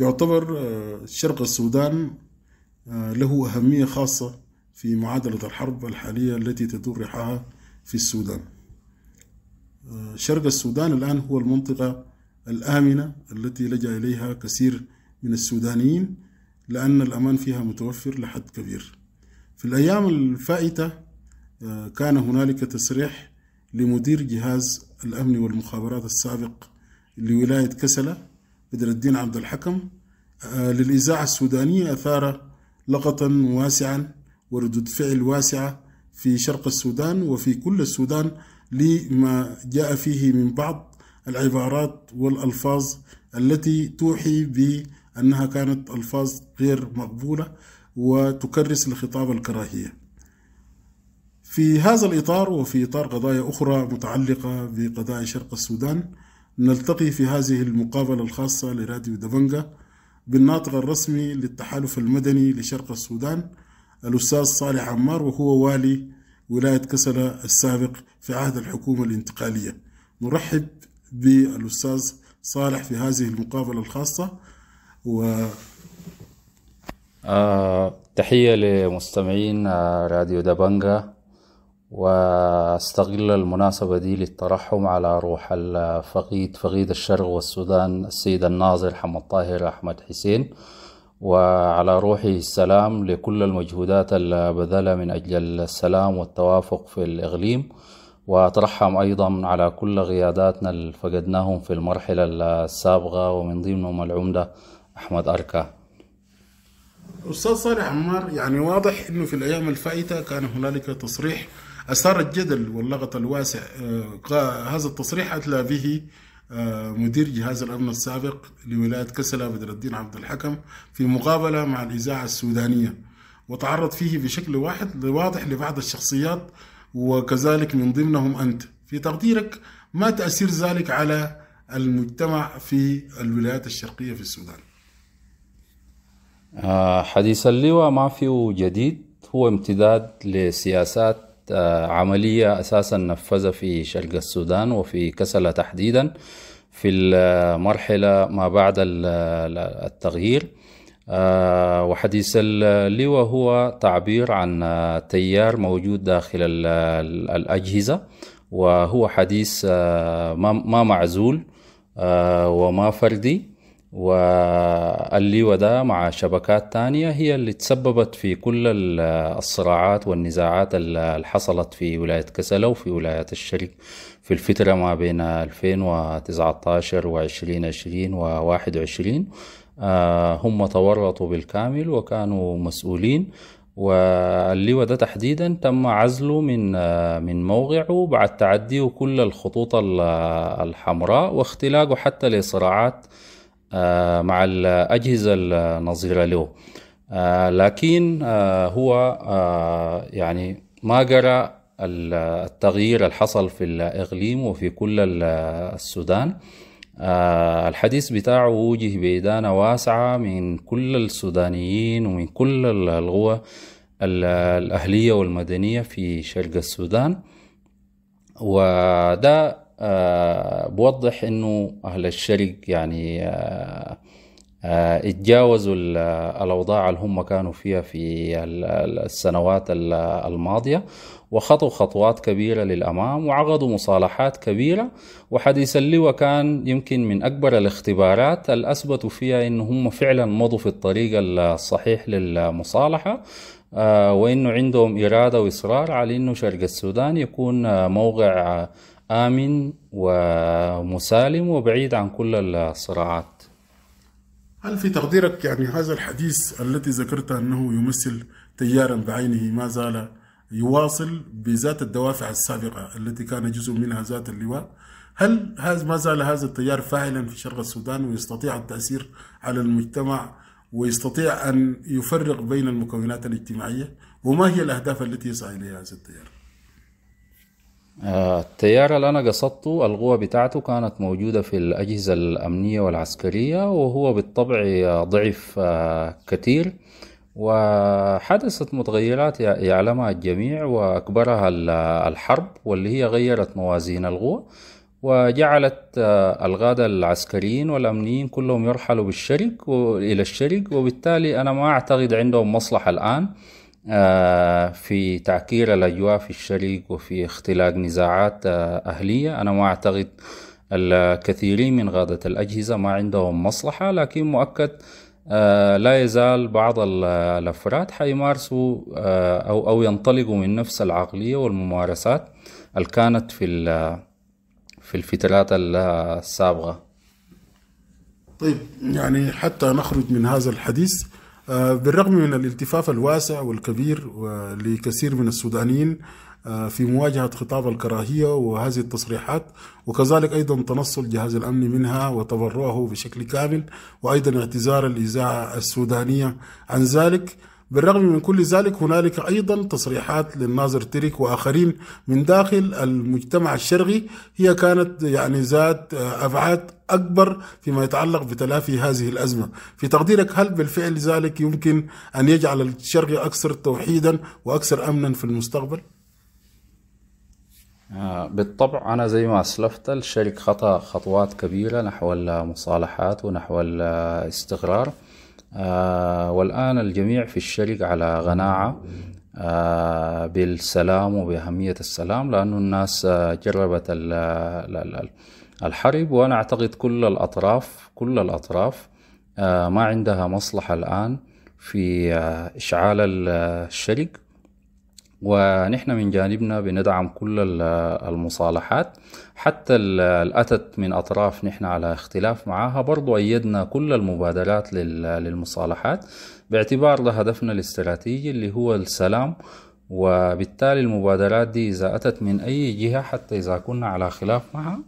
يعتبر آه، شرق السودان آه، له أهمية خاصة في معادلة الحرب الحالية التي تدور رحاها في السودان آه، شرق السودان الآن هو المنطقة الآمنة التي لجأ إليها كثير من السودانيين لأن الأمان فيها متوفر لحد كبير في الأيام الفائتة كان هنالك تصريح لمدير جهاز الأمن والمخابرات السابق لولاية كسلة بدر الدين عبد الحكم آه، للإذاعة السودانية أثار لغطا واسعا وردود فعل واسعة في شرق السودان وفي كل السودان لما جاء فيه من بعض العبارات والألفاظ التي توحي بأنها كانت ألفاظ غير مقبولة وتكرس الخطاب الكراهية في هذا الإطار وفي إطار قضايا أخرى متعلقة بقضايا شرق السودان نلتقي في هذه المقابلة الخاصة لراديو دافنجا بالناطق الرسمي للتحالف المدني لشرق السودان الأستاذ صالح عمار وهو والي ولاية كسلة السابق في عهد الحكومة الانتقالية نرحب بالأستاذ صالح في هذه المقابلة الخاصة و آه تحية لمستمعين آه، راديو دبنجة واستغل المناسبة دي للترحم على روح الفقيد فقيد الشرق والسودان السيد الناظر حمد طاهر أحمد حسين وعلى روحه السلام لكل المجهودات البذلة من أجل السلام والتوافق في الإقليم وأترحم أيضا على كل قياداتنا اللي فقدناهم في المرحلة السابقة ومن ضمنهم العمدة أحمد أركا أستاذ صالح عمار يعني واضح أنه في الأيام الفائتة كان هنالك تصريح أثار الجدل واللغط الواسع آه، هذا التصريح أتلى به آه، مدير جهاز الأمن السابق لولاية كسلة بدر الدين عبد الحكم في مقابلة مع الإذاعة السودانية وتعرض فيه بشكل واحد واضح لبعض الشخصيات وكذلك من ضمنهم أنت في تقديرك ما تأثير ذلك على المجتمع في الولايات الشرقية في السودان آه، حديث اللواء ما فيه جديد هو امتداد لسياسات عملية أساسا نفذها في شرق السودان وفي كسلة تحديدا في المرحلة ما بعد التغيير آه، وحديث اللواء هو تعبير عن تيار موجود داخل الأجهزة وهو حديث آه، ما معزول آه، وما فردي والليوة ده مع شبكات تانية هي اللي تسببت في كل الصراعات والنزاعات اللي حصلت في ولاية كسلة وفي ولاية الشرق في الفترة ما بين 2019 و 2020 و 2021 هم تورطوا بالكامل وكانوا مسؤولين واللواء ده تحديدا تم عزله من آه، من موقعه بعد تعديه كل الخطوط الحمراء واختلاقه حتى لصراعات آه، مع الأجهزة النظيرة له آه، لكن آه، هو يعني ما قرأ التغيير اللي حصل في الإقليم وفي كل السودان الحديث بتاعه وجه بإدانة واسعة من كل السودانيين ومن كل القوى الأهلية والمدنية في شرق السودان وده آه، بوضح انه اهل الشرق يعني آه، آه، اتجاوزوا الاوضاع اللي هم كانوا فيها في السنوات الماضيه وخطوا خطوات كبيره للامام وعقدوا مصالحات كبيره وحديث اللواء كان يمكن من اكبر الاختبارات اللي اثبتوا فيها ان هم فعلا مضوا في الطريق الصحيح للمصالحه وانه عندهم اراده واصرار على انه شرق السودان يكون موقع آمن ومسالم وبعيد عن كل الصراعات هل في تقديرك يعني هذا الحديث الذي ذكرت أنه يمثل تيارا بعينه ما زال يواصل بذات الدوافع السابقة التي كان جزء منها ذات اللواء هل هذا ما زال هذا التيار فاعلا في شرق السودان ويستطيع التأثير على المجتمع ويستطيع أن يفرق بين المكونات الاجتماعية وما هي الأهداف التي يسعى إليها هذا التيار؟ التيار اللي أنا قصدته القوة بتاعته كانت موجودة في الأجهزة الأمنية والعسكرية وهو بالطبع ضعف آه، كثير وحدثت متغيرات يعلمها الجميع وأكبرها الحرب واللي هي غيرت موازين القوة وجعلت آه، الغادة العسكريين والأمنيين كلهم يرحلوا بالشرك إلى الشرك وبالتالي أنا ما أعتقد عندهم مصلحة الآن آه، في تعكير الأجواء في الشريك وفي اختلاق نزاعات آه، أهلية أنا ما أعتقد الكثيرين من غادة الأجهزة ما عندهم مصلحة لكن مؤكد آه، لا يزال بعض الأفراد حيمارسوا أو أو ينطلقوا من نفس العقلية والممارسات اللي كانت في في الفترات السابقة طيب يعني حتى نخرج من هذا الحديث آه، بالرغم من الالتفاف الواسع والكبير لكثير من السودانيين آه، في مواجهة خطاب الكراهية وهذه التصريحات وكذلك أيضا تنصل جهاز الأمن منها وتبرعه بشكل كامل وأيضا اعتذار الإذاعة السودانية عن ذلك بالرغم من كل ذلك هنالك أيضا تصريحات للناظر تريك وآخرين من داخل المجتمع الشرقي هي كانت يعني ذات أبعاد أكبر فيما يتعلق بتلافي هذه الأزمة في تقديرك هل بالفعل ذلك يمكن أن يجعل الشرقي أكثر توحيدا وأكثر أمنا في المستقبل؟ آه، بالطبع أنا زي ما أسلفت الشرك خطأ خطوات كبيرة نحو المصالحات ونحو الاستقرار آه، والآن الجميع في الشرق على غناعة آه، بالسلام وبأهمية السلام لأن الناس آه، جربت الحرب وأنا أعتقد كل الأطراف كل الأطراف ما عندها مصلحة الآن في إشعال الشرق ونحن من جانبنا بندعم كل المصالحات حتى اللي أتت من أطراف نحن على اختلاف معها برضو أيدنا كل المبادرات للمصالحات باعتبار ده هدفنا الاستراتيجي اللي هو السلام وبالتالي المبادرات دي إذا أتت من أي جهة حتى إذا كنا على خلاف معها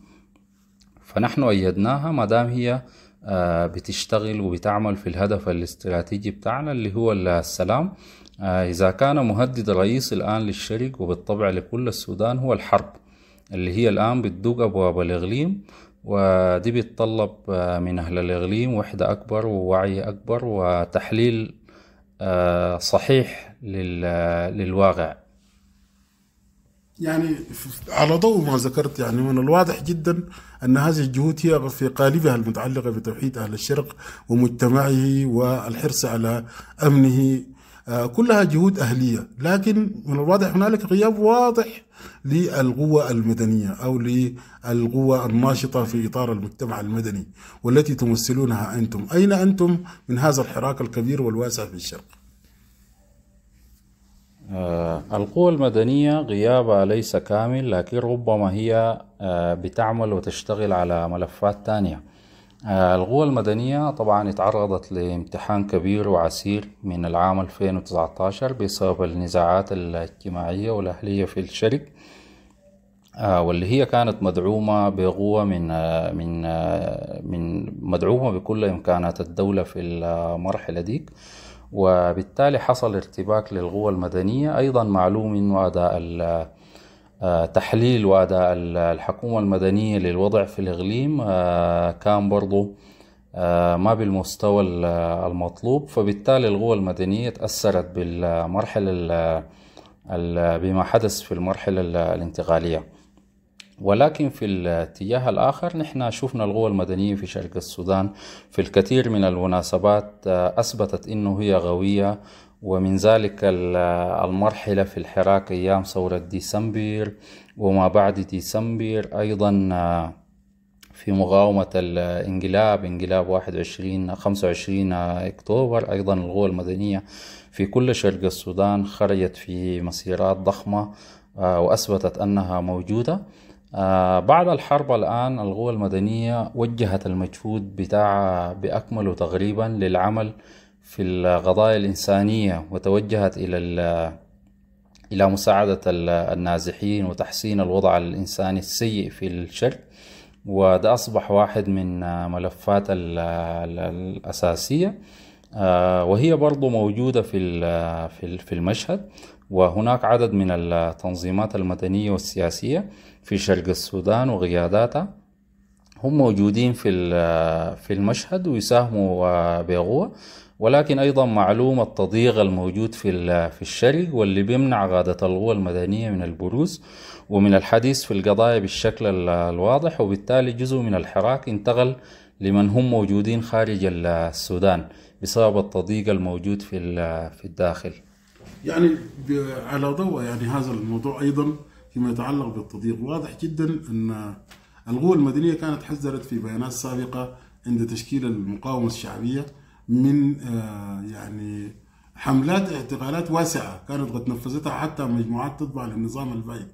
فنحن أيدناها ما دام هي آه، بتشتغل وبتعمل في الهدف الاستراتيجي بتاعنا اللي هو السلام آه، إذا كان مهدد رئيس الآن للشرق وبالطبع لكل السودان هو الحرب اللي هي الآن بتدق أبواب الإقليم ودي بتطلب آه، من أهل الإقليم وحدة أكبر ووعي أكبر وتحليل آه، صحيح للواقع يعني على ضوء ما ذكرت يعني من الواضح جدا ان هذه الجهود هي في قالبها المتعلقه بتوحيد اهل الشرق ومجتمعه والحرص على امنه آه، كلها جهود أهلية لكن من الواضح هنالك غياب واضح للقوة المدنية أو للقوة الناشطة في إطار المجتمع المدني والتي تمثلونها أنتم أين أنتم من هذا الحراك الكبير والواسع في الشرق آه، القوة القوى المدنية غيابها ليس كامل لكن ربما هي آه، بتعمل وتشتغل على ملفات تانية آه، القوى المدنية طبعا اتعرضت لامتحان كبير وعسير من العام 2019 بسبب النزاعات الاجتماعية والأهلية في الشرك آه، واللي هي كانت مدعومة بقوة من آه، من من مدعومة بكل إمكانات الدولة في المرحلة ديك وبالتالي حصل ارتباك للقوى المدنية أيضا معلوم إنه أداء تحليل وادى الحكومة المدنية للوضع في الإقليم آه، كان برضو آه، ما بالمستوى المطلوب فبالتالي القوى المدنية تأثرت بالمرحلة بما حدث في المرحلة الانتقالية ولكن في الاتجاه الآخر نحن شفنا القوى المدنية في شرق السودان في الكثير من المناسبات آه، أثبتت أنه هي غوية ومن ذلك المرحلة في الحراك أيام ثورة ديسمبر وما بعد ديسمبر أيضا آه، في مقاومة الانقلاب انقلاب 21 25 آه، اكتوبر ايضا القوى المدنية في كل شرق السودان خرجت في مسيرات ضخمة آه، واثبتت انها موجودة بعد الحرب الان القوى المدنية وجهت المجهود بتاعها باكمله تقريبا للعمل في القضايا الإنسانية وتوجهت إلى إلى مساعدة النازحين وتحسين الوضع الإنساني السيء في الشرق وده أصبح واحد من ملفات الأساسية آه، وهي برضو موجودة في في المشهد وهناك عدد من التنظيمات المدنية والسياسية في شرق السودان وقياداتها هم موجودين في في المشهد ويساهموا آه، بقوة ولكن أيضا معلوم التضييق الموجود في في الشري واللي بيمنع غادة القوى المدنية من البروز ومن الحديث في القضايا بالشكل الواضح وبالتالي جزء من الحراك انتقل لمن هم موجودين خارج السودان بسبب التضييق الموجود في في الداخل يعني على ضوء يعني هذا الموضوع ايضا فيما يتعلق بالتضييق واضح جدا ان القوى المدنيه كانت حذرت في بيانات سابقه عند تشكيل المقاومه الشعبيه من آه، يعني حملات اعتقالات واسعة كانت قد نفذتها حتى مجموعات تتبع للنظام البائد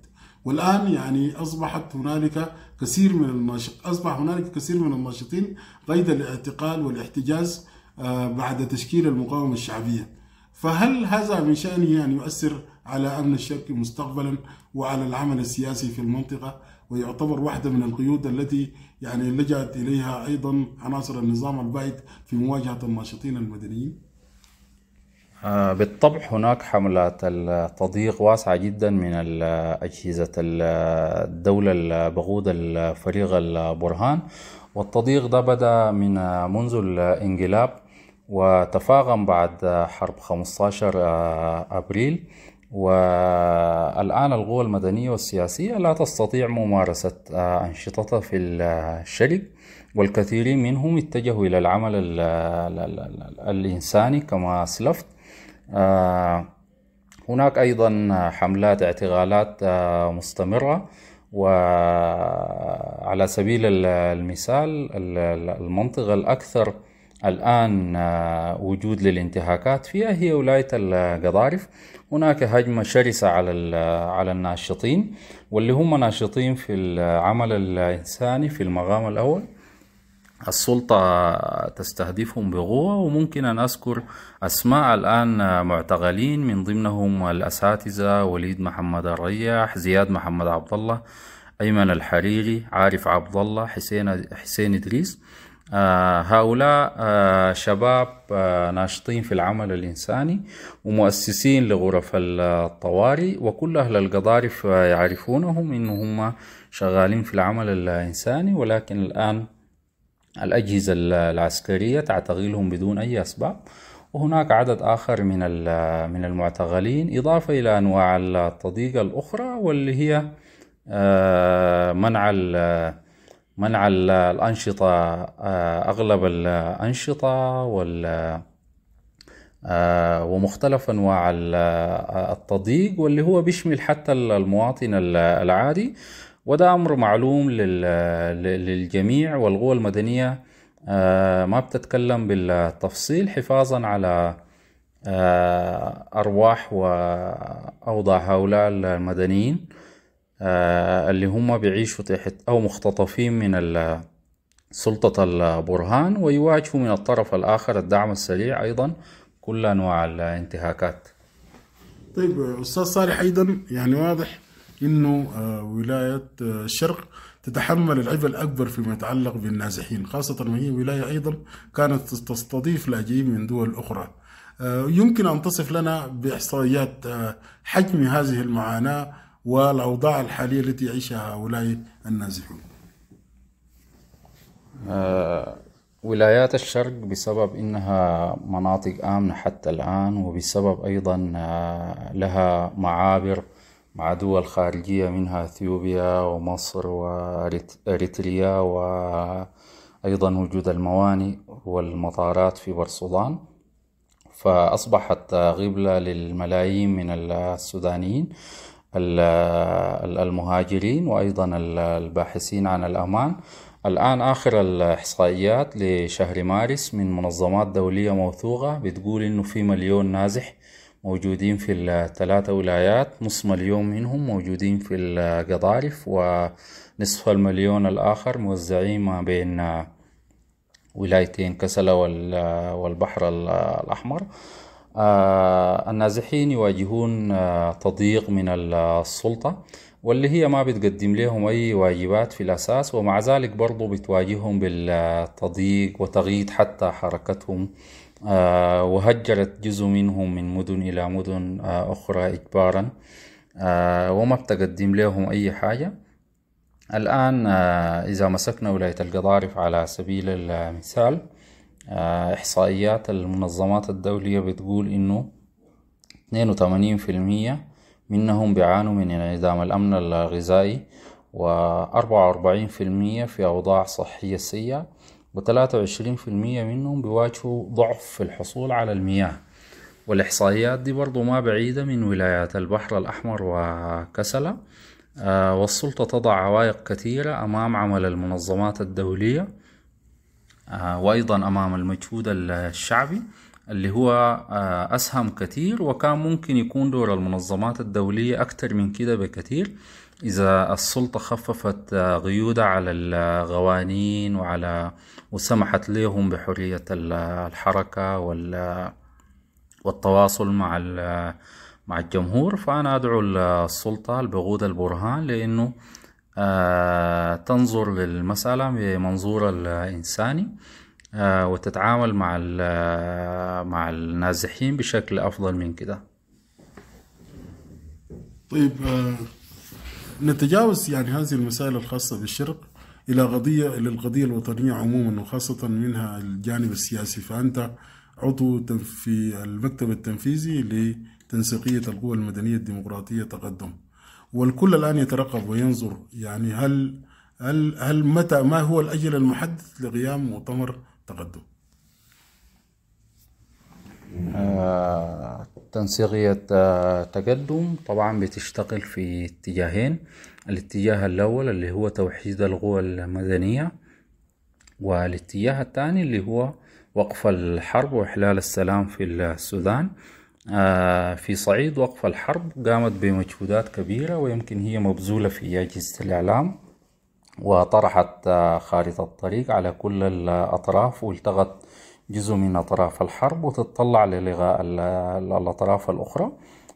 والآن يعني أصبحت هنالك كثير من الناشط أصبح هنالك كثير من الناشطين قيد الاعتقال والاحتجاز آه، بعد تشكيل المقاومة الشعبية فهل هذا من شأنه أن يؤثر على أمن الشرق مستقبلا وعلى العمل السياسي في المنطقة ويعتبر واحدة من القيود التي يعني لجأت إليها أيضا عناصر النظام البائد في مواجهة الناشطين المدنيين؟ آه، بالطبع هناك حملات التضييق واسعة جدا من أجهزة الدولة البغوض الفريق البرهان والتضييق ده بدأ من منذ الانقلاب وتفاقم بعد حرب 15 آه، أبريل والآن القوى المدنية والسياسية لا تستطيع ممارسة آه، أنشطتها في الشرق والكثيرين منهم اتجهوا إلى العمل الـ الـ الإنساني كما أسلفت آه، هناك أيضا حملات اعتقالات آه، مستمرة وعلى سبيل المثال المنطقة الأكثر الآن وجود للانتهاكات فيها هي ولاية القضارف هناك هجمة شرسة على على الناشطين واللي هم ناشطين في العمل الإنساني في المقام الأول السلطة تستهدفهم بقوة وممكن أن أذكر أسماء الآن معتقلين من ضمنهم الأساتذة وليد محمد الرياح زياد محمد عبد الله أيمن الحريري عارف عبد الله حسين حسين إدريس آه، هؤلاء آه، شباب آه، ناشطين في العمل الإنساني ومؤسسين لغرف الطوارئ وكل أهل القضارف يعرفونهم إنهم شغالين في العمل الإنساني ولكن الآن الأجهزة العسكرية تعتقلهم بدون أي أسباب وهناك عدد آخر من من المعتقلين إضافة إلى أنواع التضييق الأخرى واللي هي منع منع الأنشطة آه، أغلب الأنشطة وال آه، ومختلف أنواع آه، التضييق واللي هو بيشمل حتى المواطن العادي وده أمر معلوم للجميع والقوى المدنية ما بتتكلم بالتفصيل حفاظا على أرواح وأوضاع هؤلاء المدنيين آه، اللي هم بيعيشوا تحت أو مختطفين من سلطة البرهان ويواجهوا من الطرف الآخر الدعم السريع أيضا كل أنواع الانتهاكات طيب أستاذ صالح أيضا يعني واضح أنه آه، ولاية الشرق آه، تتحمل العبء الأكبر فيما يتعلق بالنازحين خاصة وهي ولاية أيضا كانت تستضيف لاجئين من دول أخرى يمكن أن تصف لنا بإحصائيات حجم هذه المعاناة والأوضاع الحالية التي يعيشها هؤلاء النازحون آه، ولايات الشرق بسبب إنها مناطق آمنة حتى الآن وبسبب أيضا آه، لها معابر مع دول خارجية منها أثيوبيا ومصر وأريتريا وأيضا وجود الموانئ والمطارات في برسلان فأصبحت قبلة للملايين من السودانيين المهاجرين وأيضا الباحثين عن الأمان الآن آخر الإحصائيات لشهر مارس من منظمات دولية موثوقة بتقول إنه في مليون نازح موجودين في الثلاثة ولايات نص مليون منهم موجودين في القضارف ونصف المليون الآخر موزعين ما بين ولايتين كسلة والبحر الأحمر آه، النازحين يواجهون آه، تضييق من السلطة واللي هي ما بتقدم لهم أي واجبات في الأساس ومع ذلك برضو بتواجههم بالتضييق وتغييد حتى حركتهم آه، وهجرت جزء منهم من مدن إلى مدن أخرى إجبارا وما بتقدم لهم أي حاجة الآن إذا مسكنا ولاية القضارف على سبيل المثال آه، إحصائيات المنظمات الدولية بتقول إنه 82% منهم بيعانوا من انعدام الأمن الغذائي و44% في أوضاع صحية سيئة و23% منهم بيواجهوا ضعف في الحصول على المياه والإحصائيات دي برضو ما بعيدة من ولايات البحر الأحمر وكسلة آه، والسلطة تضع عوائق كثيرة أمام عمل المنظمات الدولية آه، وايضا امام المجهود الشعبي اللي هو آه، اسهم كتير وكان ممكن يكون دور المنظمات الدوليه اكتر من كده بكتير اذا السلطه خففت قيودها آه، على الغوانين وعلى وسمحت لهم بحريه الحركه وال والتواصل مع مع الجمهور فانا ادعو السلطه البغوض البرهان لانه آه، تنظر للمسألة بمنظور الإنساني آه، وتتعامل مع آه، مع النازحين بشكل أفضل من كده طيب نتجاوز يعني هذه المسائل الخاصة بالشرق إلى قضية للقضية الوطنية عموما وخاصة منها الجانب السياسي فأنت عضو في المكتب التنفيذي لتنسيقية القوى المدنية الديمقراطية تقدم والكل الآن يترقب وينظر يعني هل هل هل متى ما هو الأجل المحدد لقيام مؤتمر تقدم؟ آه، تنسيقية آه، تقدم طبعا بتشتغل في اتجاهين الاتجاه الأول اللي هو توحيد القوى المدنية والاتجاه الثاني اللي هو وقف الحرب وإحلال السلام في السودان آه، في صعيد وقف الحرب قامت بمجهودات كبيرة ويمكن هي مبذولة في أجهزة الإعلام وطرحت آه، خارطة الطريق على كل الأطراف والتغت جزء من أطراف الحرب وتتطلع للغاء الأطراف الأخرى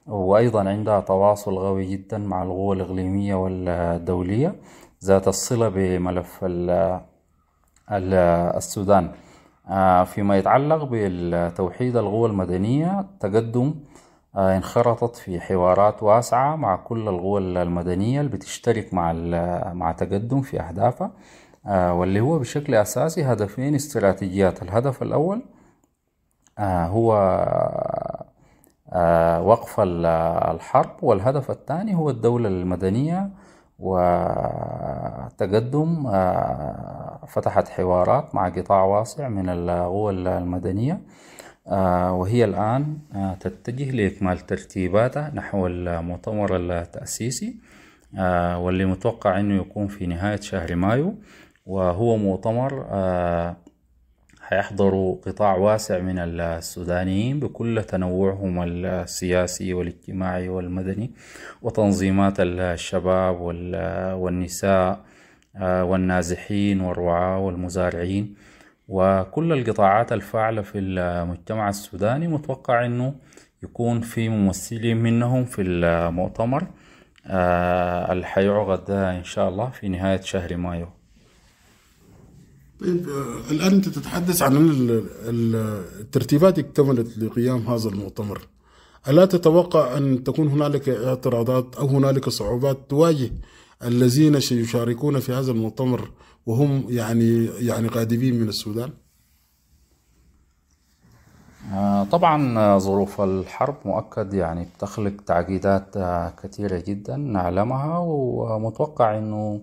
وأيضا عندها تواصل قوي جدا مع القوى الإقليمية والدولية ذات الصلة بملف السودان آه، فيما يتعلق بالتوحيد القوى المدنية تقدم آه، انخرطت في حوارات واسعة مع كل القوى المدنية اللي بتشترك مع مع تقدم في أهدافها آه، واللي هو بشكل أساسي هدفين استراتيجيات الهدف الأول هو وقف الحرب والهدف الثاني هو الدولة المدنية وتقدم آه، فتحت حوارات مع قطاع واسع من القوى المدنية آه، وهي الآن آه، تتجه لإكمال ترتيباتها نحو المؤتمر التأسيسي واللي متوقع أنه يكون في نهاية شهر مايو وهو مؤتمر حيحضروا قطاع واسع من السودانيين بكل تنوعهم السياسي والاجتماعي والمدني وتنظيمات الشباب والنساء آه، والنازحين والرعاة والمزارعين وكل القطاعات الفاعلة في المجتمع السوداني متوقع أنه يكون في ممثلين منهم في المؤتمر آه، اللي حيعقد إن شاء الله في نهاية شهر مايو طيب، آه، الآن أنت تتحدث عن الترتيبات اكتملت لقيام هذا المؤتمر ألا تتوقع أن تكون هنالك اعتراضات أو هنالك صعوبات تواجه الذين سيشاركون في هذا المؤتمر وهم يعني يعني قادمين من السودان؟ آه، طبعا آه، ظروف الحرب مؤكد يعني بتخلق تعقيدات كثيرة جدا نعلمها ومتوقع انه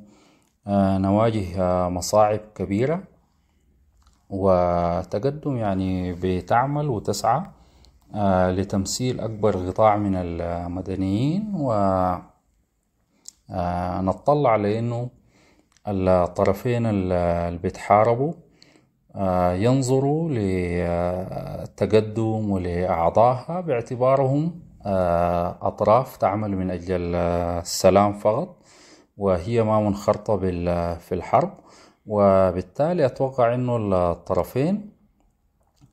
آه، نواجه آه، مصاعب كبيرة وتقدم يعني بتعمل وتسعى آه، لتمثيل أكبر قطاع من المدنيين ونطلع لأنه الطرفين اللي بيتحاربوا ينظروا للتقدم ولأعضائها باعتبارهم أطراف تعمل من أجل السلام فقط وهي ما منخرطة في الحرب وبالتالي أتوقع أنه الطرفين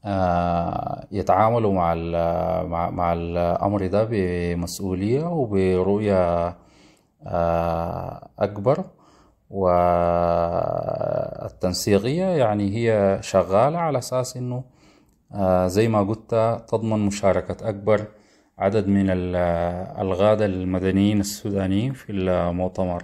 آه، يتعاملوا مع مع مع الامر ده بمسؤوليه وبرؤيه آه، اكبر والتنسيقيه يعني هي شغاله على اساس انه آه، زي ما قلت تضمن مشاركه اكبر عدد من الغادة المدنيين السودانيين في المؤتمر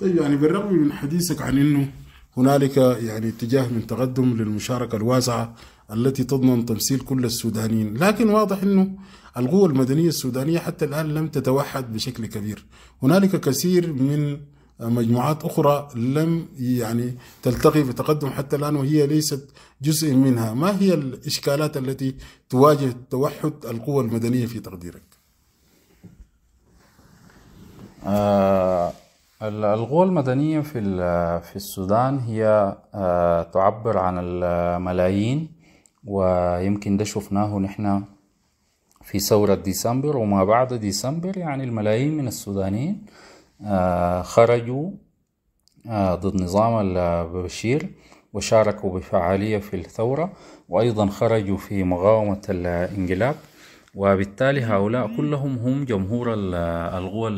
طيب يعني بالرغم من حديثك عن أنه هنالك يعني اتجاه من تقدم للمشاركة الواسعة التي تضمن تمثيل كل السودانيين لكن واضح أنه القوى المدنية السودانية حتى الآن لم تتوحد بشكل كبير هنالك كثير من مجموعات أخرى لم يعني تلتقي بتقدم حتى الآن وهي ليست جزء منها ما هي الإشكالات التي تواجه توحد القوى المدنية في تقديرك؟ آه القوى المدنية في, في السودان هي آه تعبر عن الملايين ويمكن ده شفناه نحن في ثورة ديسمبر وما بعد ديسمبر يعني الملايين من السودانيين آه، خرجوا آه، ضد نظام البشير وشاركوا بفعالية في الثورة وأيضا خرجوا في مقاومة الانقلاب وبالتالي هؤلاء كلهم هم جمهور القوى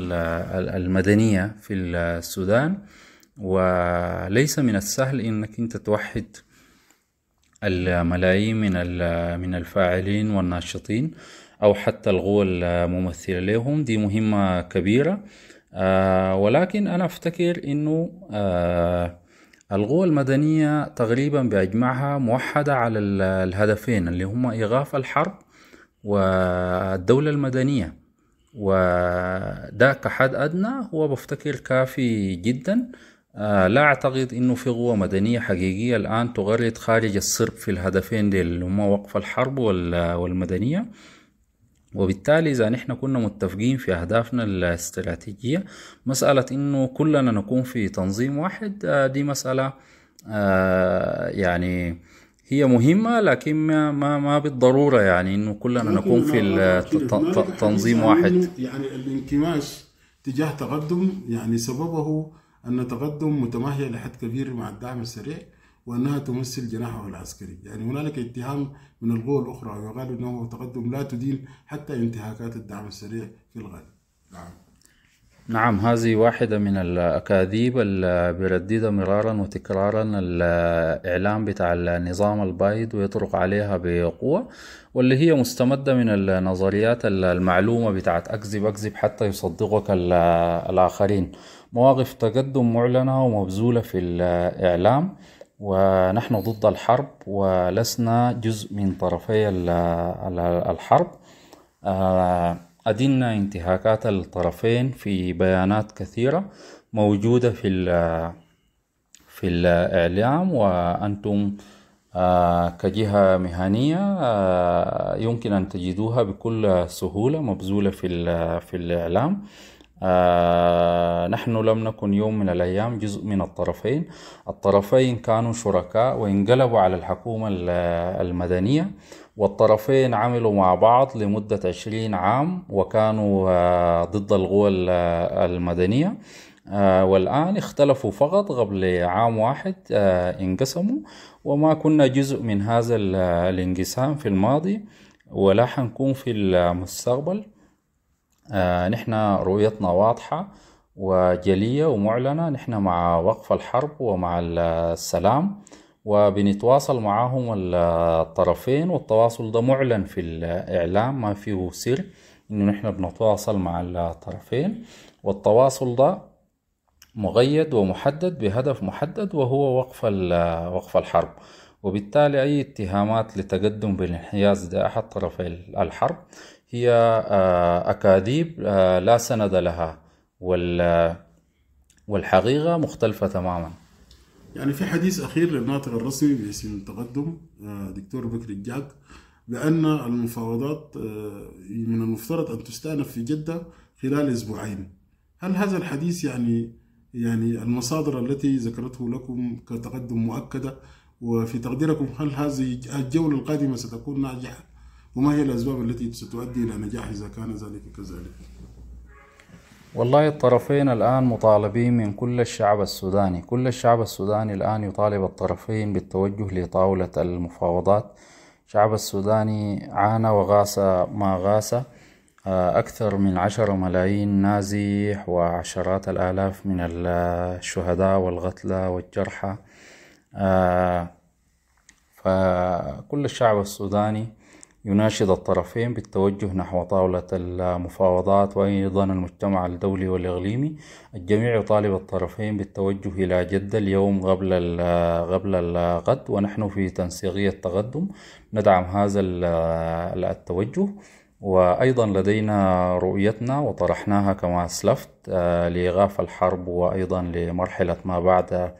المدنية في السودان وليس من السهل انك انت توحد الملايين من من الفاعلين والناشطين او حتى القوى الممثله لهم دي مهمه كبيره آه ولكن أنا أفتكر أنه آه القوى المدنية تقريبا بأجمعها موحدة على الهدفين اللي هما إيغاف الحرب والدولة المدنية وده كحد أدنى هو بفتكر كافي جدا آه لا أعتقد أنه في قوة مدنية حقيقية الآن تغرد خارج الصرب في الهدفين دي اللي هما وقف الحرب والمدنية وبالتالي إذا نحن كنا متفقين في أهدافنا الاستراتيجية مسألة إنه كلنا نكون في تنظيم واحد آه، دي مسألة آه، يعني هي مهمة لكن ما ما, بالضرورة يعني إنه كلنا نكون في تنظيم واحد يعني الانكماش تجاه تقدم يعني سببه أن تقدم متماهية لحد كبير مع الدعم السريع وأنها تمثل جناحه العسكري يعني هنالك اتهام من القوى الأخرى ويقال أنه تقدم لا تدين حتى انتهاكات الدعم السريع في الغالب نعم نعم هذه واحدة من الأكاذيب اللي بيرددها مرارا وتكرارا الإعلام بتاع النظام البايد ويطرق عليها بقوة واللي هي مستمدة من النظريات المعلومة بتاعت أكذب أكذب حتى يصدقك الآخرين مواقف تقدم معلنة ومبذولة في الإعلام ونحن ضد الحرب ولسنا جزء من طرفي الحرب آه، أدنا انتهاكات الطرفين في بيانات كثيرة موجودة في في الإعلام وأنتم آه، كجهة مهنية آه، يمكن أن تجدوها بكل سهولة مبذولة في في الإعلام آه نحن لم نكن يوم من الأيام جزء من الطرفين الطرفين كانوا شركاء وانقلبوا على الحكومة المدنية والطرفين عملوا مع بعض لمدة عشرين عام وكانوا آه ضد القوى المدنية آه والآن اختلفوا فقط قبل عام واحد آه، انقسموا وما كنا جزء من هذا الانقسام في الماضي ولا حنكون في المستقبل آه، نحن رؤيتنا واضحة وجلية ومعلنة نحن مع وقف الحرب ومع السلام وبنتواصل معهم الطرفين والتواصل ده معلن في الإعلام ما فيه سر إنه نحن بنتواصل مع الطرفين والتواصل ده مقيد ومحدد بهدف محدد وهو وقف وقف الحرب وبالتالي أي اتهامات لتقدم بالانحياز لأحد طرفي الحرب هي آه، أكاذيب آه، لا سند لها والحقيقة مختلفة تماما يعني في حديث أخير للناطق الرسمي باسم التقدم آه، دكتور بكر الجاك بأن المفاوضات من المفترض أن تستأنف في جدة خلال أسبوعين هل هذا الحديث يعني يعني المصادر التي ذكرته لكم كتقدم مؤكدة وفي تقديركم هل هذه الجولة القادمة ستكون ناجحة وما هي الأسباب التي ستؤدي إلى نجاح إذا كان ذلك كذلك والله الطرفين الآن مطالبين من كل الشعب السوداني كل الشعب السوداني الآن يطالب الطرفين بالتوجه لطاولة المفاوضات الشعب السوداني عانى وغاس ما غاس آه، أكثر من عشرة ملايين نازح وعشرات الآلاف من الشهداء والقتلى والجرحى آه، فكل الشعب السوداني يناشد الطرفين بالتوجه نحو طاولة المفاوضات وأيضا المجتمع الدولي والإقليمي الجميع يطالب الطرفين بالتوجه إلى جدة اليوم قبل قبل الغد ونحن في تنسيقية تقدم ندعم هذا التوجه وأيضا لدينا رؤيتنا وطرحناها كما أسلفت آه، لإيقاف الحرب وأيضا لمرحلة ما بعد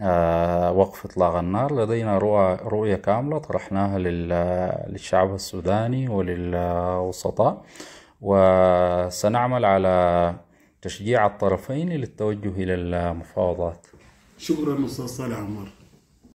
آه، وقف إطلاق النار لدينا رؤية كاملة طرحناها للشعب السوداني وللوسطاء وسنعمل على تشجيع الطرفين للتوجه إلى المفاوضات شكرا أستاذ صالح عمار